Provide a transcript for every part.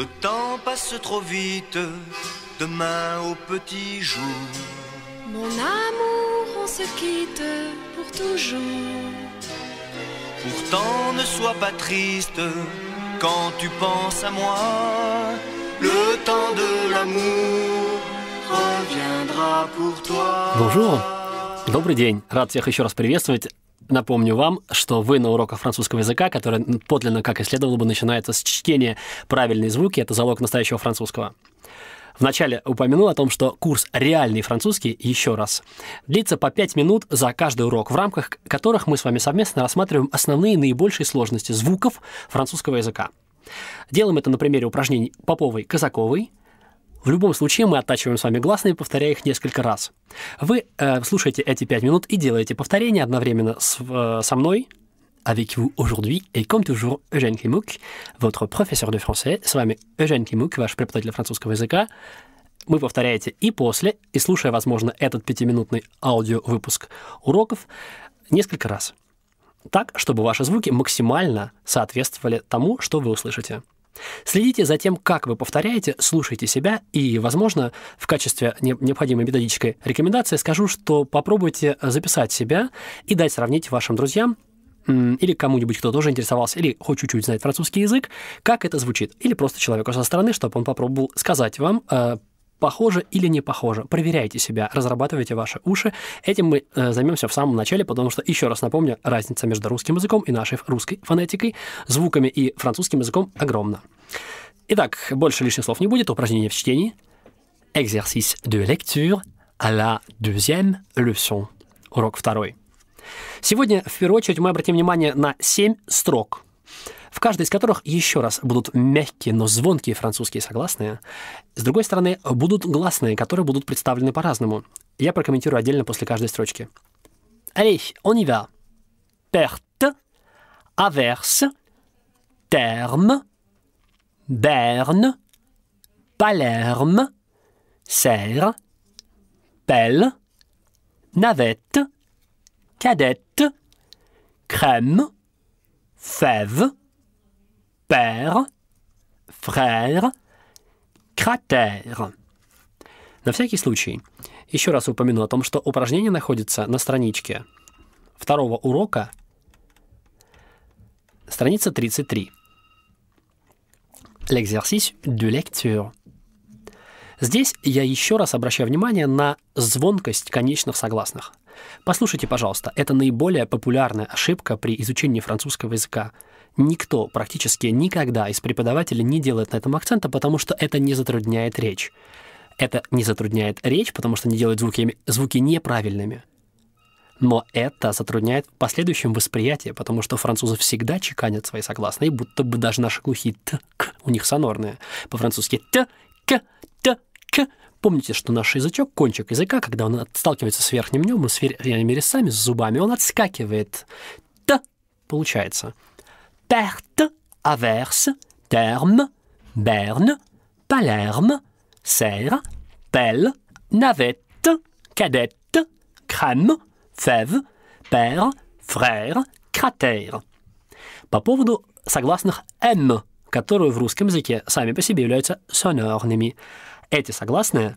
Le temps passe trop vite, demain au petit jour. Mon amour, on se quitte pour toujours. Pourtant, ne sois pas triste quand tu penses à moi. Le temps de l'amour reviendra pour toi. Bonjour. Добрый день. Напомню вам, что вы на уроках французского языка, который подлинно, как и следовало бы, начинается с чтения правильной звуки. Это залог настоящего французского. Вначале упомянул о том, что курс «Реальный французский» еще раз длится по 5 минут за каждый урок, в рамках которых мы с вами совместно рассматриваем основные наибольшие сложности звуков французского языка. Делаем это на примере упражнений Поповой-Казаковой, в любом случае мы оттачиваем с вами гласные, повторяя их несколько раз. Вы э, слушаете эти пять минут и делаете повторение одновременно с, э, со мной, avec vous aujourd'hui et comme toujours Eugène Klimouk, votre professeur de français. С вами Eugène Klimouk, ваш преподаватель французского языка. Мы повторяете и после, и слушая, возможно, этот пятиминутный аудиовыпуск уроков несколько раз. Так, чтобы ваши звуки максимально соответствовали тому, что вы услышите. Следите за тем, как вы повторяете, слушайте себя, и, возможно, в качестве необходимой методической рекомендации скажу, что попробуйте записать себя и дать сравнить вашим друзьям или кому-нибудь, кто тоже интересовался, или хоть чуть-чуть знает французский язык, как это звучит. Или просто человеку со стороны, чтобы он попробовал сказать вам, э, Похоже или не похоже? Проверяйте себя, разрабатывайте ваши уши. Этим мы э, займемся в самом начале, потому что, еще раз напомню, разница между русским языком и нашей русской фонетикой, звуками и французским языком огромна. Итак, больше лишних слов не будет. Упражнение в чтении. Exercice de lecture à la deuxième leçon. Урок второй. Сегодня, в первую очередь, мы обратим внимание на семь строк – в каждой из которых еще раз будут мягкие, но звонкие французские согласные. С другой стороны, будут гласные, которые будут представлены по-разному. Я прокомментирую отдельно после каждой строчки. Allez, on y va. Perte, averse, terme, berne, palerme, serre, pelle, navette, cadette, crème, fève, père, frère, cratère. На всякий случай, еще раз упомяну о том, что упражнение находится на страничке второго урока, страница 33. L'exercice de lecture. Здесь я еще раз обращаю внимание на звонкость конечных согласных. Послушайте, пожалуйста, это наиболее популярная ошибка при изучении французского языка – Никто практически никогда из преподавателей не делает на этом акцента, потому что это не затрудняет речь. Это не затрудняет речь, потому что не делает звуки, звуки неправильными. Но это затрудняет в последующем восприятие, потому что французы всегда чеканят свои согласные, будто бы даже наши глухие «т», «к» у них сонорные. По-французски «т», «к», «т», «к». Помните, что наш язычок, кончик языка, когда он сталкивается с верхним нем, с верхними резцами, с зубами, он отскакивает. «Т» получается perte, averse, terme, berne, palerme, serre, pelle, navette, cadette, crème, fève, père, frère, кратер. По поводу согласных «м», которые в русском языке сами по себе являются сонорными. Эти согласные,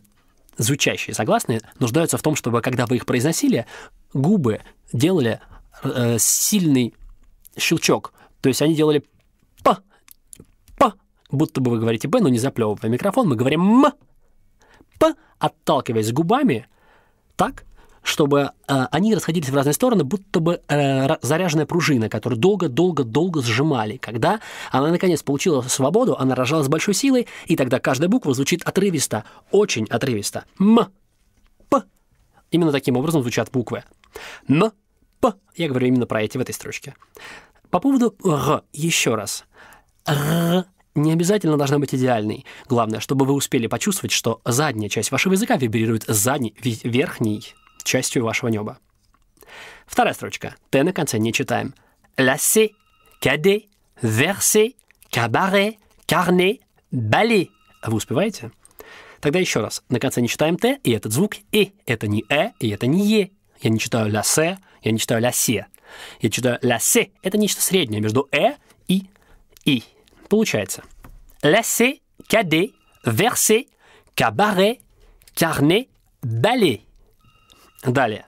звучащие согласные, нуждаются в том, чтобы, когда вы их произносили, губы делали э, сильный щелчок – то есть они делали «па», «па», будто бы вы говорите «б», но не заплевывая микрофон, мы говорим «м», па, отталкиваясь губами так, чтобы э, они расходились в разные стороны, будто бы э, заряженная пружина, которую долго-долго-долго сжимали. Когда она, наконец, получила свободу, она рожалась большой силой, и тогда каждая буква звучит отрывисто, очень отрывисто. «М», «п». Именно таким образом звучат буквы. м «п». Я говорю именно про эти в этой строчке. По поводу «р» еще раз. «Р» не обязательно должна быть идеальной. Главное, чтобы вы успели почувствовать, что задняя часть вашего языка вибрирует с задней, верхней частью вашего неба. Вторая строчка. «Т» на конце не читаем. «Lasser», «Cadet», «Verser», кабаре карне «Ballet». Вы успеваете? Тогда еще раз. На конце не читаем «т», и этот звук «и». Это не «э», и это не «е». Я не читаю «лясе», я не читаю «лясе». Я читаю «ля се» — это нечто среднее между «э» и «и». Получается «ля се», «каде», «версе», «кабаре», «карне», «бале». Далее.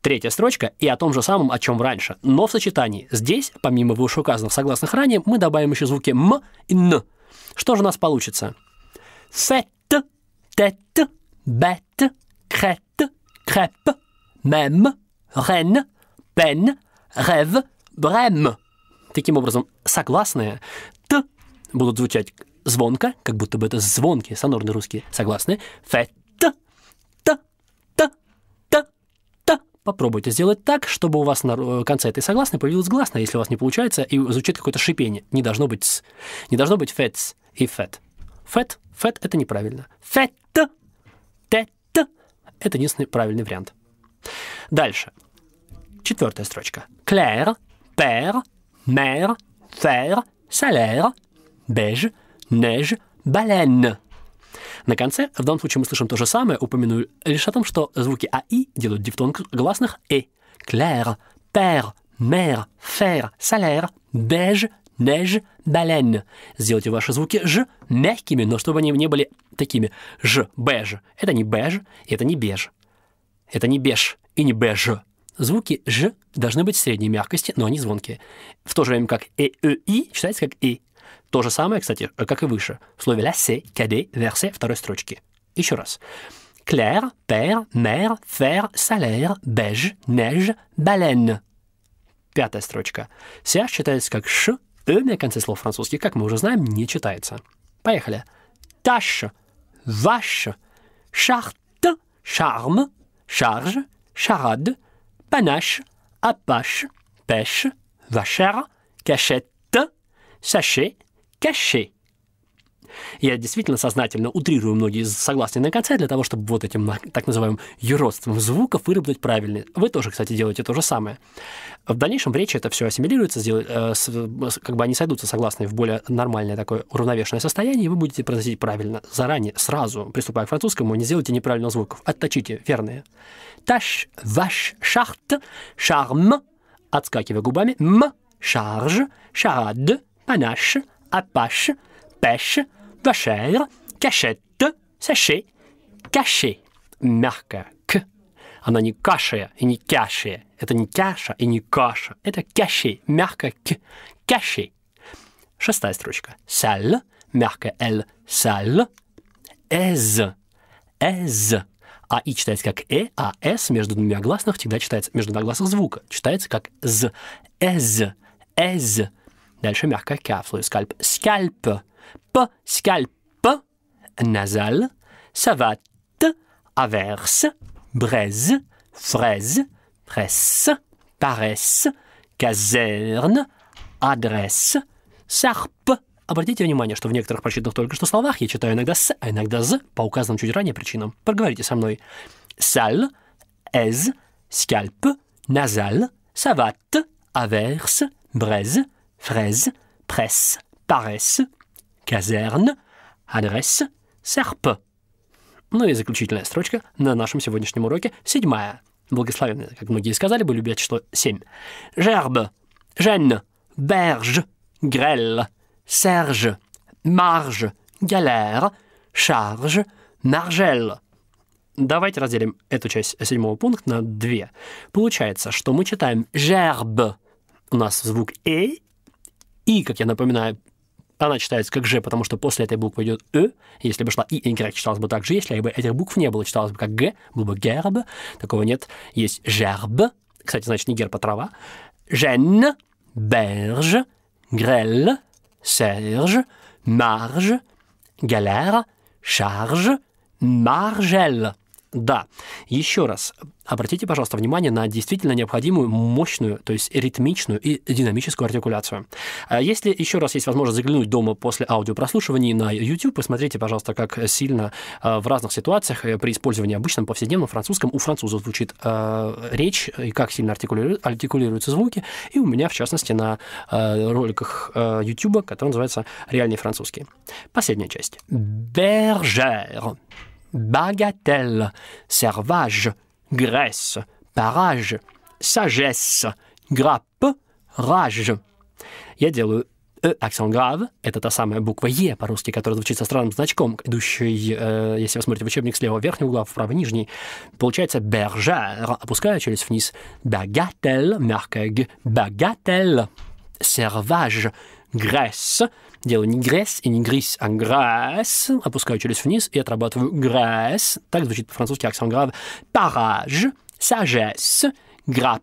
Третья строчка и о том же самом, о чем раньше, но в сочетании. Здесь, помимо вышеуказанных согласных ранее, мы добавим еще звуки «м» и «н». Что же у нас получится? «Фет», «тет», «бет», «крет», «креп», «мем», «рен», «пен», рев, брем. Таким образом, согласные т будут звучать звонко, как будто бы это звонкие, сонорные русские согласные. Фе, Попробуйте сделать так, чтобы у вас на э, конце этой согласной появилось гласное, если у вас не получается, и звучит какое-то шипение. Не должно быть с, не должно быть фетс и фет. Фет, фет – это неправильно. Фет, тет, это единственный правильный вариант. Дальше. Четвертая строчка. Claire, père, mère, faire, salaire, beige, neige, baleine. На конце, в данном случае мы слышим то же самое, упомяну лишь о том, что звуки АИ делают дифтонг гласных «э». Claire, père, mère, faire, salaire, beige, неж, бален. Сделайте ваши звуки «ж» мягкими, но чтобы они не были такими «ж», «беж». Это не «беж», это не «беж». Это не «беж» и не «беж». Звуки «ж» должны быть средней мягкости, но они звонкие. В то же время как «э», «э», «и» читается как «и». То же самое, кстати, э, как и выше, в слове «la se», «cadet», «verse» второй строчки. Еще раз. «Clair», «père», «mère», «faire», «salaire», «beige», «neige», «baleine». Пятая строчка. «Ся» читается как «ш», «э» на конце слов французских, как мы уже знаем, не читается. Поехали. «Таше», «ваше», «шарт», «шарм», «шарж», «шарад», «шарад», panache, apache, pêche, vachère, cachette, sachet, cachet. Я действительно сознательно утрирую многие согласные на конце для того, чтобы вот этим так называемым юродством звуков выработать правильный. Вы тоже, кстати, делаете то же самое. В дальнейшем в речи это все ассимилируется, э, как бы они сойдутся согласные в более нормальное такое уравновешенное состояние, и вы будете произносить правильно заранее, сразу, приступая к французскому, не сделайте неправильных звуков, отточите верные. Таш, ваш, шахт, шарм, отскакивая губами, м, шарж, шарад, панаш, апаш, пеш, Башер, кашетта, саше, каше. Мягкая к. Она не кашая и не кяшая. Это не каша, и не каша. Это кяшей. Мягкая к. Кяшей. Шестая строчка. Саль. Мягкая л. Саль. Эз. Эз. А и читается как э, а с между двумя гласных всегда читается между двумя гласных звука. Читается как з. Эз. Эз. Дальше мягкая к. Флуискальп. Скальп. скальп P, scalpe, nasal, savate, averse, braise, fraise, presse, paresse, caserne, адресс, сарп. Обратите внимание, что в некоторых прочитанных только что словах я читаю иногда «с», а иногда «з» по указанным чуть ранее причинам. Проговорите со мной. Саль, эз, скальп, назаль, сават, аверс, брез, фрез, пресс, парес, Caserne, адрес, серп. Ну и заключительная строчка на нашем сегодняшнем уроке, седьмая. Благословенная, как многие сказали бы, любя число 7. Жерб, Жен, Берж, Грель, Серж, Марж, Галер, Шарж, Маржель. Давайте разделим эту часть седьмого пункта на две. Получается, что мы читаем «жерб». У нас звук «э», «и», как я напоминаю, она читается как «Ж», потому что после этой буквы идет «Э». Если бы шла «И» инкоррект, читалась бы так же. Если бы этих букв не было, читалось бы как «Г», было бы «Герб». Такого нет. Есть «Жерб». Кстати, значит, не «Герб», а «Трава». «Жен», «Берж», «Грель», «Серж», «Марж», «Галер», «Шарж», «Маржель». Да. Еще раз, обратите, пожалуйста, внимание на действительно необходимую мощную, то есть ритмичную и динамическую артикуляцию. А если еще раз есть возможность заглянуть дома после аудиопрослушивания на YouTube, посмотрите, пожалуйста, как сильно а, в разных ситуациях э, при использовании обычном повседневном французском у француза звучит э, речь и как сильно артикулируются звуки. И у меня, в частности, на э, роликах э, YouTube, который называется «Реальный французский». Последняя часть. Бержер bagatelle, servage, graisse, парage, sagesse, grappe, rage. Я делаю «э» акцент грав, это та самая буква «е» по-русски, которая звучит со странным значком, идущий, э, если вы смотрите в учебник, слева верхний угла, а вправо нижний. Получается «бержер», опуская через вниз. багател, мягкая «г», «багатель», «серваж», Грэс. Делаю не грэс и не грис, а грэс. Опускаю челюсть вниз и отрабатываю грэс. Так звучит по-французски акцент грав. Параж, сажес, грап,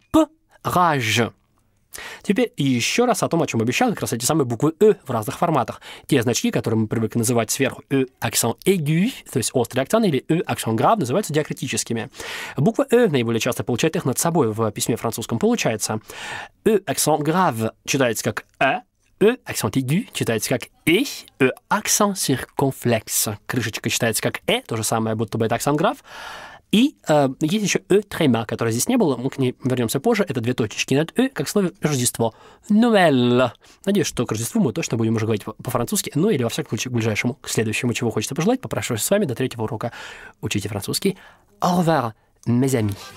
раж. Теперь еще раз о том, о чем обещал, как раз эти самые буквы «э» в разных форматах. Те значки, которые мы привыкли называть сверху «э» акцент aigu, то есть острый акцент, или «э» акцент грав, называются диакритическими. Буква «э» наиболее часто получает их над собой в письме французском. Получается, «э» акцент грав читается как «э», «э», e, акцент aigu, читается как «и», «э», акцент «э», цирконфлекс. Крышечка читается как «э», то же самое, будто бы это акцент граф. И э, есть еще «э» трема, которая здесь не было, мы к ней вернемся позже. Это две точечки над «э», как в слове «Рождество». «Нуэль». Надеюсь, что к Рождеству мы точно будем уже говорить по-французски, ну или, во всяком случае, к ближайшему, к следующему, чего хочется пожелать. Попрошу с вами до третьего урока. Учите французский. Au revoir, mes amis.